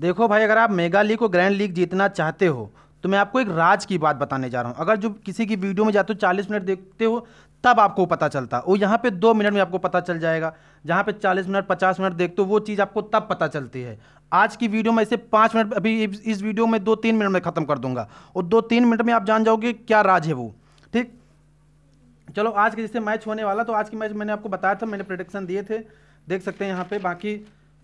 देखो भाई अगर आप मेगा लीग और ग्रैंड लीग जीतना चाहते हो तो मैं आपको एक राज की बात बताने जा रहा हूँ अगर जो किसी की वीडियो में जाते हो चालीस मिनट देखते हो तब आपको पता चलता वो यहाँ पे दो मिनट में आपको पता चल जाएगा जहाँ पे चालीस मिनट पचास मिनट देखते हो वो चीज़ आपको तब पता चलती है आज की वीडियो में इसे पाँच मिनट अभी इस वीडियो में दो तीन मिनट में ख़त्म कर दूंगा और दो तीन मिनट में आप जान जाओगे क्या राज है वो ठीक चलो आज के जैसे मैच होने वाला तो आज की मैच मैंने आपको बताया था मैंने प्रोडिक्शन दिए थे देख सकते हैं यहाँ पर बाकी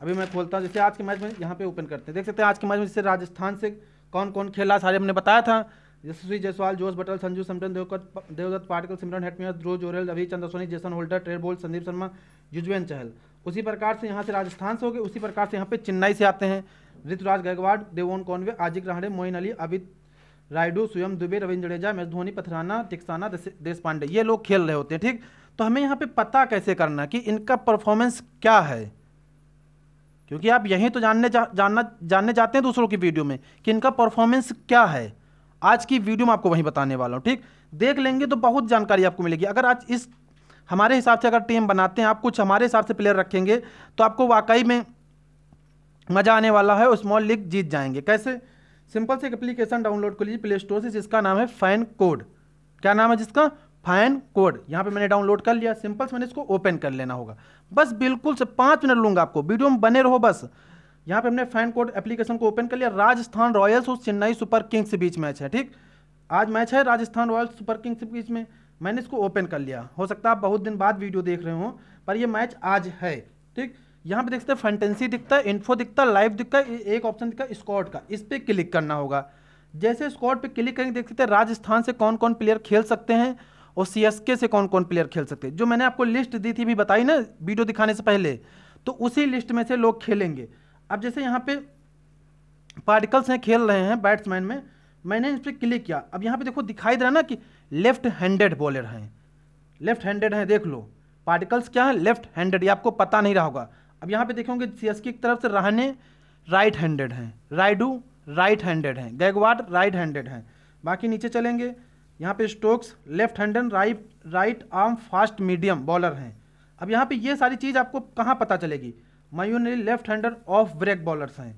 अभी मैं खोलता हूँ जैसे आज के मैच में यहाँ पे ओपन करते हैं देख सकते हैं आज के मैच में जैसे राजस्थान से कौन कौन खेला सारे हमने बताया था यशस्वी जयसवाल जोश बटल संजू समटन देवकत देवदत्त पाटिल सिमरन हेटमियर ध्रुव जोरेल रवि चंद्रसोनी Jason Holder Trent Boult Sandeep Sharma Yuzvendra Chahal उसी प्रकार से यहाँ से राजस्थान से हो गए उसी प्रकार से यहाँ पे चेन्नई से आते हैं ऋतुराज गगवाड़ देवोन कौनवे आजिक रहाड़े मोइन अली अबित रायडू स्वयं दुबे रविंद्र जडेजा मैच धोनी पथराना टिकसाना देश पांडे ये लोग खेल रहे होते हैं ठीक तो हमें यहाँ पे पता कैसे करना कि इनका परफॉर्मेंस क्या है क्योंकि आप यहीं तो जानने जा, जानना जानने जाते हैं दूसरों की वीडियो में कि इनका परफॉर्मेंस क्या है आज की वीडियो में आपको वहीं बताने वाला हूँ ठीक देख लेंगे तो बहुत जानकारी आपको मिलेगी अगर आज इस हमारे हिसाब से अगर टीम बनाते हैं आप कुछ हमारे हिसाब से प्लेयर रखेंगे तो आपको वाकई में मज़ा आने वाला है और स्मॉल लीग जीत जाएंगे कैसे सिंपल से एक एप्लीकेशन डाउनलोड कर लीजिए प्ले स्टोर से जिसका नाम है फैन कोड क्या नाम है जिसका फाइन कोड यहाँ पे मैंने डाउनलोड कर लिया सिंपल से मैंने इसको ओपन कर लेना होगा बस बिल्कुल से पाँच मिनट लूँगा आपको वीडियो में बने रहो बस यहाँ पे हमने फैन कोड एप्लीकेशन को ओपन कर लिया राजस्थान रॉयल्स और चेन्नई सुपर किंग्स के बीच मैच है ठीक आज मैच है राजस्थान रॉयल्स सुपर किंग्स के बीच में मैंने इसको ओपन कर लिया हो सकता है आप बहुत दिन बाद वीडियो देख रहे हो पर यह मैच आज है ठीक यहाँ पे देखते हैं फैंटेंसी दिखता है इन्फो दिखता है लाइव दिखता है एक ऑप्शन दिखता है स्कॉट का इस पर क्लिक करना होगा जैसे स्कॉट पर क्लिक करेंगे देख सकते हैं राजस्थान से कौन कौन प्लेयर खेल सकते हैं और सीएसके से कौन कौन प्लेयर खेल सकते हैं जो मैंने आपको लिस्ट दी थी भी बताई ना वीडियो दिखाने से पहले तो उसी लिस्ट में से लोग खेलेंगे अब जैसे यहाँ पे पार्टिकल्स हैं खेल रहे हैं बैट्समैन में मैंने इस पर क्लिक किया अब यहाँ पे देखो दिखाई दे रहा ना कि लेफ्ट हैंडेड बॉलर हैं लेफ्ट हैंडेड हैं देख लो पार्टिकल्स क्या है लेफ्ट हैंडेड ये आपको पता नहीं रहा होगा अब यहाँ पे देखोगे एस की तरफ से रहने राइट हैंडेड हैं राइडू राइट हैंडेड हैं गैगवाड राइट हैंडेड हैं बाकी नीचे चलेंगे यहाँ पे Stokes left hand and right right arm fast medium bowler हैं अब यहाँ पे ये सारी चीज़ आपको कहाँ पता चलेगी Moeen Ali left hander off break bowlers हैं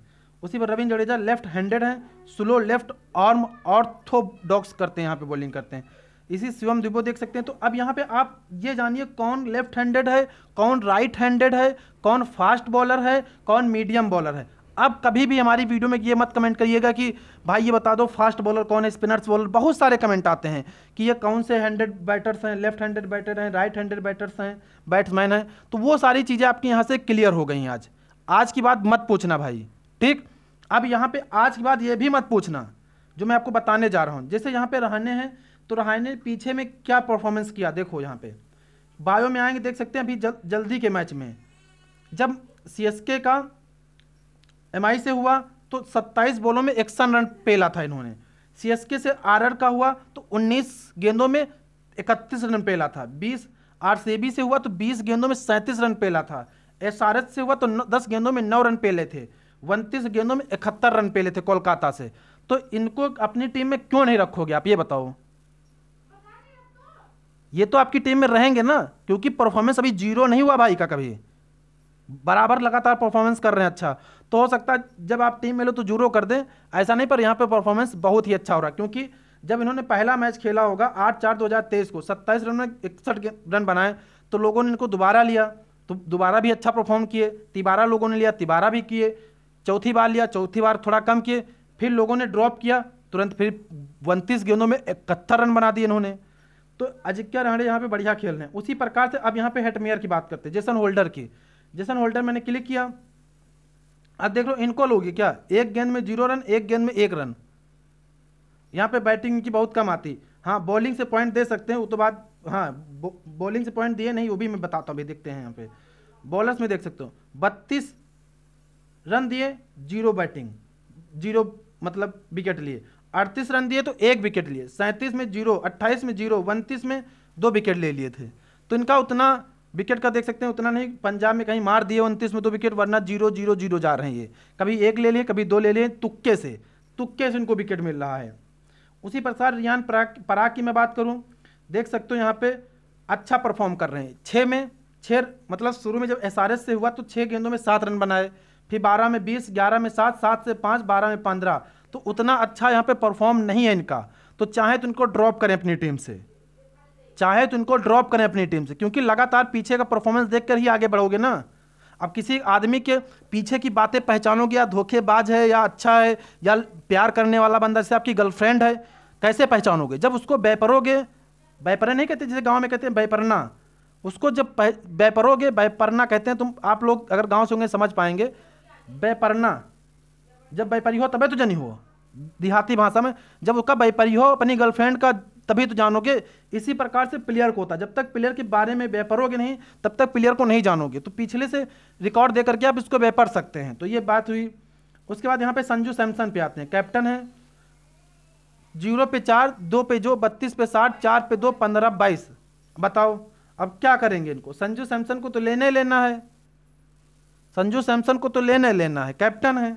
उसी पर रविंद्र जडेजा लेफ्ट हैंडेड हैं स्लो लेफ्ट आर्म ऑर्थोडॉक्स करते हैं यहाँ पे बॉलिंग करते हैं इसी शिवम दुबो देख सकते हैं तो अब यहाँ पे आप ये जानिए कौन लेफ्ट हैंडेड है कौन राइट हैंडेड है कौन फास्ट बॉलर है कौन मीडियम बॉलर है अब कभी भी हमारी वीडियो में ये मत कमेंट करिएगा कि भाई ये बता दो फास्ट बॉलर कौन है स्पिनर्स बॉलर बहुत सारे कमेंट आते हैं कि ये कौन से हैंडेड बैटर्स हैं लेफ्ट हैंडेड बैटर हैं राइट हैंडेड बैटर्स हैं बैट्समैन हैं तो वो सारी चीज़ें आपके यहाँ से क्लियर हो गई हैं आज आज की बात मत पूछना भाई ठीक अब यहाँ पर आज की बात ये भी मत पूछना जो मैं आपको बताने जा रहा हूँ जैसे यहाँ पर रहने हैं तो रहाने पीछे में क्या परफॉर्मेंस किया देखो यहाँ पर बायो में आएंगे देख सकते हैं अभी जल्दी के मैच में जब सी का एम से हुआ तो 27 बॉलों में इकसठ रन पेला था इन्होंने सी से आर का हुआ तो 19 गेंदों में 31 रन पेला था 20 आर से हुआ तो 20 गेंदों में 37 रन पेला था एस से हुआ तो 10 गेंदों में 9 रन पेले थे 29 गेंदों में इकहत्तर रन पेले थे कोलकाता से तो इनको अपनी टीम में क्यों नहीं रखोगे आप ये बताओ ये तो आपकी टीम में रहेंगे ना क्योंकि परफॉर्मेंस अभी जीरो नहीं हुआ भाई का कभी बराबर लगातार परफॉर्मेंस कर रहे हैं अच्छा तो हो सकता है जब आप टीम में लो तो जूरो कर दें ऐसा नहीं पर यहाँ पे परफॉर्मेंस बहुत ही अच्छा हो रहा है क्योंकि जब इन्होंने पहला मैच खेला होगा आठ चार दो हज़ार तेईस को सत्ताईस रन में इकसठ रन बनाए तो लोगों ने इनको दोबारा लिया तो दोबारा भी अच्छा परफॉर्म किए तिबारा लोगों ने लिया तिबारा भी किए चौथी बार लिया चौथी बार थोड़ा कम किए फिर लोगों ने ड्रॉप किया तुरंत फिर उनतीस गेंदों में इकहत्तर रन बना दिए इन्होंने तो अजिक्य रहणे यहाँ पे बढ़िया खेल रहे हैं उसी प्रकार से अब यहाँ पे हेटमेयर की बात करते हैं जेसन होल्डर की जैसन होल्टर मैंने क्लिक किया अब देख लो इनको लोगे क्या एक गेंद में जीरो रन एक गेंद में एक रन यहाँ पे बैटिंग की बहुत कम आती हाँ बॉलिंग से पॉइंट दे सकते हैं वो तो बात हाँ बो, बॉलिंग से पॉइंट दिए नहीं वो भी मैं बताता हूँ अभी देखते हैं यहाँ पे बॉलर्स में देख सकते हो बत्तीस रन दिए जीरो बैटिंग जीरो मतलब विकेट लिए अड़तीस रन दिए तो एक विकेट लिए सैंतीस में जीरो अट्ठाईस में जीरो उनतीस में दो विकेट ले लिए थे तो इनका उतना विकेट का देख सकते हैं उतना नहीं पंजाब में कहीं मार दिए उनतीस में तो विकेट वरना जीरो जीरो जीरो जा रहे हैं ये कभी एक ले लें कभी दो ले लें तुक्के से तुक्के से इनको विकेट मिल रहा है उसी प्रकार रियान पराग पराग की मैं बात करूँ देख सकते हो यहाँ पर अच्छा परफॉर्म कर रहे हैं छः में छः मतलब शुरू में जब एस से हुआ तो छः गेंदों में सात रन बनाए फिर बारह में बीस ग्यारह में सात सात से पाँच बारह में पंद्रह तो उतना अच्छा यहाँ पे परफॉर्म नहीं है इनका तो चाहे तो इनको ड्रॉप करें अपनी टीम से चाहे तो इनको ड्रॉप करें अपनी टीम से क्योंकि लगातार पीछे का परफॉर्मेंस देख ही आगे बढ़ोगे ना अब किसी आदमी के पीछे की बातें पहचानोगे या धोखेबाज है या अच्छा है या प्यार करने वाला बंदा जैसे आपकी गर्लफ्रेंड है कैसे पहचानोगे जब उसको बेपरोगे बेपरे नहीं कहते जैसे गाँव में कहते हैं बेपरना उसको जब बेपरोगे बेपरना कहते हैं तुम आप लोग अगर गाँव से होंगे समझ पाएंगे बेपरना जब बेपरी हो तबे तो जनी हो देहाती भाषा में जब उसका बेपरी हो अपनी गर्लफ्रेंड का तभी तो जानोगे इसी प्रकार से प्लेयर को होता है जब तक प्लेयर के बारे में बेपरोगे नहीं तब तक प्लेयर को नहीं जानोगे तो पिछले से रिकॉर्ड दे करके आप इसको बेपर सकते हैं तो ये बात हुई उसके बाद यहाँ पे संजू सैमसन पे आते हैं कैप्टन है जीरो पे चार दो पे जो बत्तीस पे साठ चार पे दो पंद्रह बाईस बताओ अब क्या करेंगे इनको संजू सैमसन को तो लेने लेना है संजू सैमसन को तो लेने लेना है कैप्टन है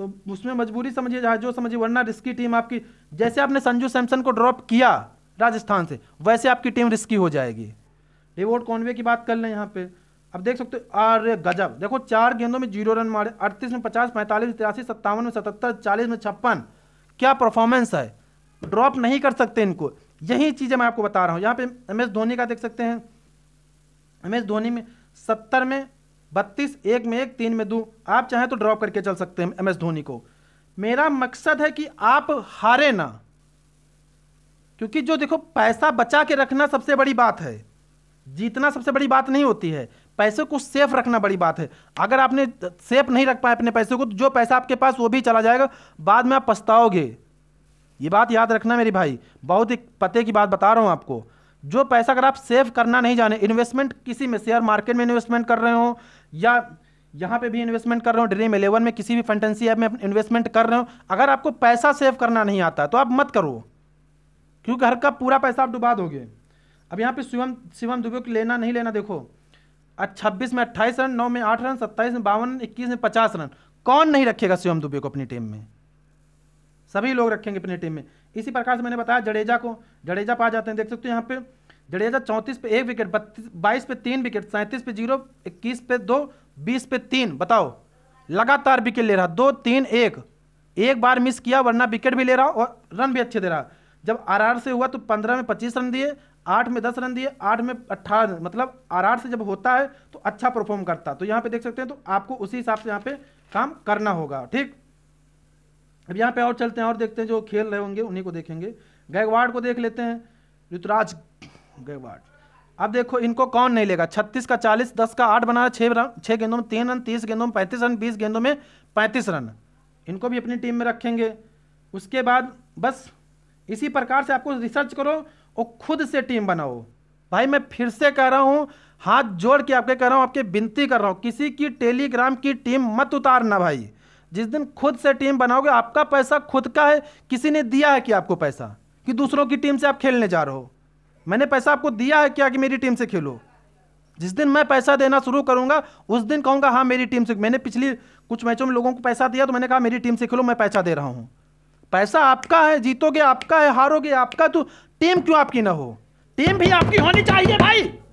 तो उसमें मजबूरी समझिए जो समझिए वरना रिस्की टीम आपकी जैसे आपने संजू सैमसन को ड्रॉप किया राजस्थान से वैसे आपकी टीम रिस्की हो जाएगी डेवोड कॉन्वे की बात कर लें यहाँ पे अब देख सकते हो अरे गजब देखो चार गेंदों में जीरो रन मारे अड़तीस में पचास पैंतालीस तिरासी सत्तावन में सतहत्तर चालीस में छप्पन क्या परफॉर्मेंस है ड्रॉप नहीं कर सकते इनको यही चीज़ें मैं आपको बता रहा हूँ यहाँ पे एम एस धोनी का देख सकते हैं एम एस धोनी में सत्तर में बत्तीस एक में एक तीन में दो आप चाहें तो ड्रॉप करके चल सकते हैं एम एस धोनी को मेरा मकसद है कि आप हारे ना क्योंकि जो देखो पैसा बचा के रखना सबसे बड़ी बात है जीतना सबसे बड़ी बात नहीं होती है पैसे को सेफ रखना बड़ी बात है अगर आपने सेफ नहीं रख पाए अपने पैसे को तो जो पैसा आपके पास वो भी चला जाएगा बाद में आप पछताओगे ये बात याद रखना मेरी भाई बहुत ही पते की बात बता रहा हूँ आपको जो पैसा अगर आप सेव करना नहीं जाने इन्वेस्टमेंट किसी में शेयर मार्केट में इन्वेस्टमेंट कर रहे हो या यहाँ पे भी इन्वेस्टमेंट कर रहे हो ड्रीम इलेवन में किसी भी फंटेंसी ऐप में इन्वेस्टमेंट कर रहे हो अगर आपको पैसा सेव करना नहीं आता तो आप मत करो क्योंकि हर का पूरा पैसा आप डुबा दोगे अब यहाँ पे शिवम शिवम दुबे को लेना नहीं लेना देखो छब्बीस में अट्ठाईस रन नौ में आठ रन सत्ताईस में बावन इक्कीस में पचास रन कौन नहीं रखेगा शिवम दुबे को अपनी टीम में सभी लोग रखेंगे अपनी टीम में इसी प्रकार से मैंने बताया जडेजा को जडेजा पा जाते हैं देख सकते हो यहाँ पे जडेजा चौंतीस पे एक विकेट बत्तीस बाईस पे तीन विकेट सैंतीस पे जीरो इक्कीस पे दो बीस पे तीन बताओ लगातार विकेट ले रहा दो तीन एक एक बार मिस किया वरना विकेट भी ले रहा और रन भी अच्छे दे रहा जब आर से हुआ तो पंद्रह में पच्चीस रन दिए आठ में दस रन दिए आठ में अट्ठारह मतलब आर से जब होता है तो अच्छा परफॉर्म करता तो यहाँ पे देख सकते हैं तो आपको उसी हिसाब से यहाँ पे काम करना होगा ठीक अब यहाँ पे और चलते हैं और देखते हैं जो खेल रहे होंगे उन्हीं को देखेंगे गैगवाड को देख लेते हैं ऋतुराज गैगवाड अब देखो इनको कौन नहीं लेगा छत्तीस का चालीस दस का आठ बना छः रन छः गेंदों में तीन रन तीस गेंदों में पैंतीस रन बीस गेंदों में पैंतीस रन इनको भी अपनी टीम में रखेंगे उसके बाद बस इसी प्रकार से आपको रिसर्च करो और खुद से टीम बनाओ भाई मैं फिर से कह रहा हूँ हाथ जोड़ के आपके कह रहा हूँ आपके विनती कर रहा हूँ किसी की टेलीग्राम की टीम मत उतारना भाई जिस दिन खुद से टीम बनाओगे आपका पैसा खुद का है किसी ने दिया है कि आपको पैसा कि दूसरों की टीम से आप खेलने जा रहे हो मैंने पैसा आपको दिया है क्या कि मेरी टीम से खेलो जिस दिन मैं पैसा देना शुरू करूंगा उस दिन कहूंगा हाँ मेरी टीम से मैंने पिछली कुछ मैचों में लोगों को पैसा दिया तो मैंने कहा मेरी टीम से खेलो मैं पैसा दे रहा हूँ पैसा आपका है जीतोगे आपका है हारोगे आपका तो टीम क्यों आपकी ना हो टीम भी आपकी होनी चाहिए भाई